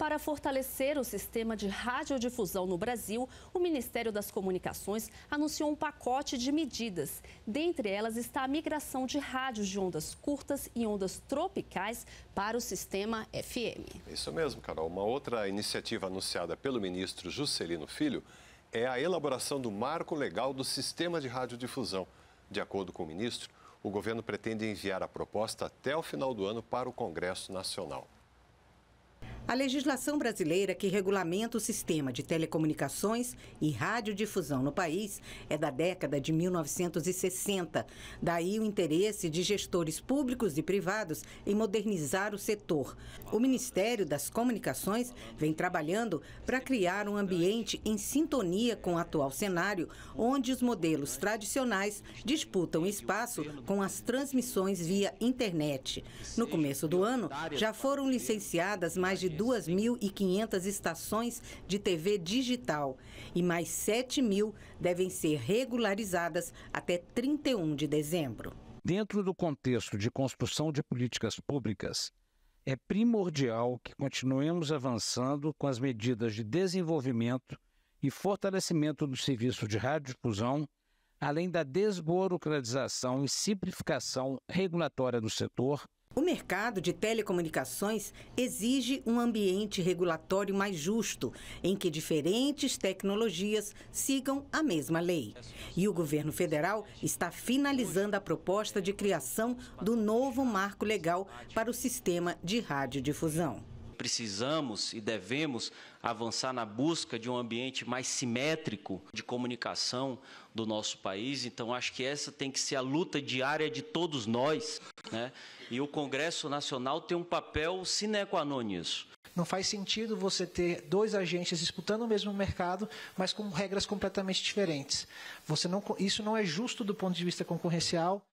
Para fortalecer o sistema de radiodifusão no Brasil, o Ministério das Comunicações anunciou um pacote de medidas. Dentre elas está a migração de rádios de ondas curtas e ondas tropicais para o sistema FM. Isso mesmo, Carol. Uma outra iniciativa anunciada pelo ministro Juscelino Filho é a elaboração do marco legal do sistema de radiodifusão. De acordo com o ministro, o governo pretende enviar a proposta até o final do ano para o Congresso Nacional. A legislação brasileira que regulamenta o sistema de telecomunicações e radiodifusão no país é da década de 1960. Daí o interesse de gestores públicos e privados em modernizar o setor. O Ministério das Comunicações vem trabalhando para criar um ambiente em sintonia com o atual cenário, onde os modelos tradicionais disputam espaço com as transmissões via internet. No começo do ano, já foram licenciadas mais de 2.500 estações de TV digital e mais 7 mil devem ser regularizadas até 31 de dezembro. Dentro do contexto de construção de políticas públicas, é primordial que continuemos avançando com as medidas de desenvolvimento e fortalecimento do serviço de radiodifusão, além da desburocratização e simplificação regulatória do setor o mercado de telecomunicações exige um ambiente regulatório mais justo, em que diferentes tecnologias sigam a mesma lei. E o governo federal está finalizando a proposta de criação do novo marco legal para o sistema de radiodifusão precisamos e devemos avançar na busca de um ambiente mais simétrico de comunicação do nosso país. Então, acho que essa tem que ser a luta diária de todos nós. Né? E o Congresso Nacional tem um papel sine qua non nisso. Não faz sentido você ter dois agentes disputando o mesmo mercado, mas com regras completamente diferentes. Você não, isso não é justo do ponto de vista concorrencial.